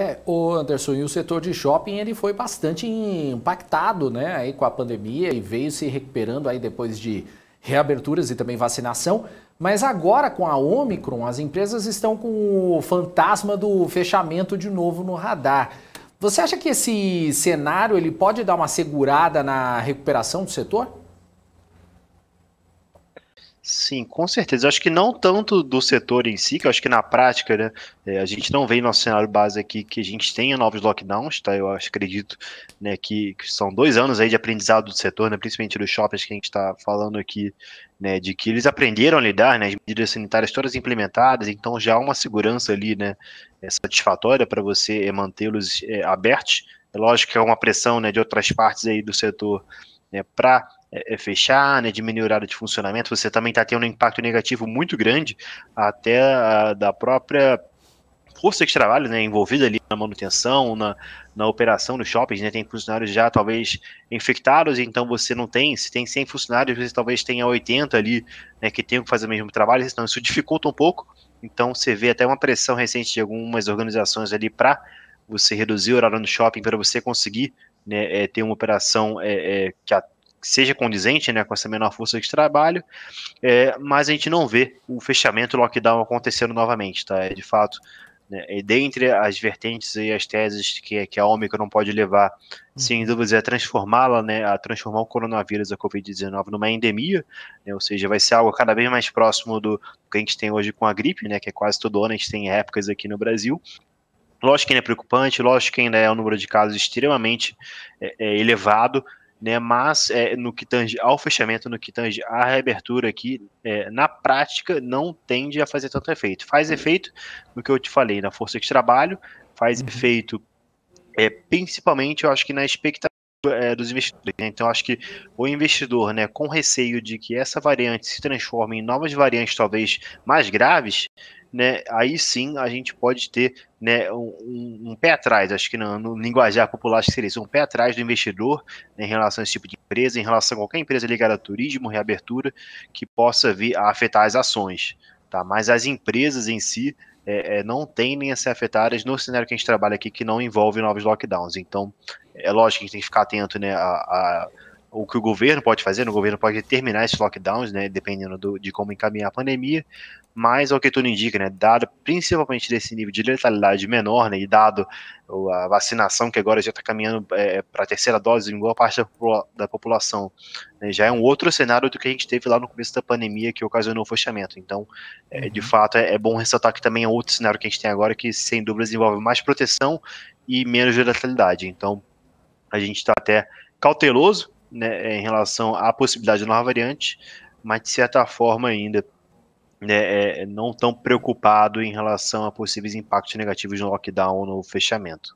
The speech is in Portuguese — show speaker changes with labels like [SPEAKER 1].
[SPEAKER 1] É, o Anderson, e o setor de shopping ele foi bastante impactado né, aí com a pandemia e veio se recuperando aí depois de reaberturas e também vacinação. Mas agora com a Omicron, as empresas estão com o fantasma do fechamento de novo no radar. Você acha que esse cenário ele pode dar uma segurada na
[SPEAKER 2] recuperação do setor? Sim, com certeza. acho que não tanto do setor em si, que eu acho que na prática, né, é, a gente não vê em nosso cenário base aqui que a gente tenha novos lockdowns, tá? Eu acho, acredito né, que, que, são dois anos aí de aprendizado do setor, né, principalmente dos shoppings que a gente está falando aqui, né, de que eles aprenderam a lidar, né, as medidas sanitárias todas implementadas, então já há uma segurança ali, né, é satisfatória para você é, mantê-los é, abertos. É lógico que é uma pressão, né, de outras partes aí do setor, né, para é, é, fechar, né, diminuir o horário de funcionamento, você também está tendo um impacto negativo muito grande até a, da própria força de trabalho né, envolvida ali na manutenção, na, na operação dos shoppings, né, tem funcionários já talvez infectados, então você não tem, se tem 100 funcionários, você talvez tenha 80 ali né, que tenham que fazer o mesmo trabalho, então isso dificulta um pouco, então você vê até uma pressão recente de algumas organizações ali para você reduzir o horário no shopping, para você conseguir né, é, ter uma operação é, é, que a, seja condizente né, com essa menor força de trabalho, é, mas a gente não vê o fechamento, o lockdown acontecendo novamente, tá? É, de fato, né, e é, dentre as vertentes e as teses que, que a não pode levar, uhum. sem dúvidas, é transformá-la, né, a transformar o coronavírus, a Covid-19, numa endemia, né, ou seja, vai ser algo cada vez mais próximo do que a gente tem hoje com a gripe, né, que é quase todo ano, a gente tem épocas aqui no Brasil, Lógico que ainda é preocupante, lógico que ainda é um número de casos extremamente é, é, elevado, né? Mas é, no que tange ao fechamento, no que tange à reabertura aqui, é, na prática não tende a fazer tanto efeito. Faz uhum. efeito no que eu te falei, na força de trabalho, faz uhum. efeito é, principalmente, eu acho que na expectativa é, dos investidores. Né. Então, acho que o investidor, né, com receio de que essa variante se transforme em novas variantes, talvez mais graves, né, aí sim a gente pode ter né, um, um, pé atrás, acho que no, no linguajar popular acho que seria isso, um pé atrás do investidor né, em relação a esse tipo de empresa, em relação a qualquer empresa ligada a turismo, reabertura, que possa vir a afetar as ações. Tá? Mas as empresas em si é, é, não tendem a ser afetadas no cenário que a gente trabalha aqui, que não envolve novos lockdowns. Então, é lógico que a gente tem que ficar atento né, a, a o que o governo pode fazer, né? o governo pode determinar esses lockdowns, né, dependendo do, de como encaminhar a pandemia, mas ao que tudo indica, né, dado principalmente desse nível de letalidade menor, né, e dado a vacinação que agora já está caminhando é, para a terceira dose em boa parte da, população, né, já é um outro cenário do que a gente teve lá no começo da pandemia que ocasionou o fechamento. Então, é, uhum. de fato, é, é bom ressaltar que também é outro cenário que a gente tem agora que, sem dúvidas, envolve mais proteção e menos letalidade. Então, a gente está até cauteloso né, é, em relação à possibilidade de nova variante, mas de certa forma ainda né, é, não tão preocupado em relação a possíveis impactos negativos no lockdown, ou no fechamento.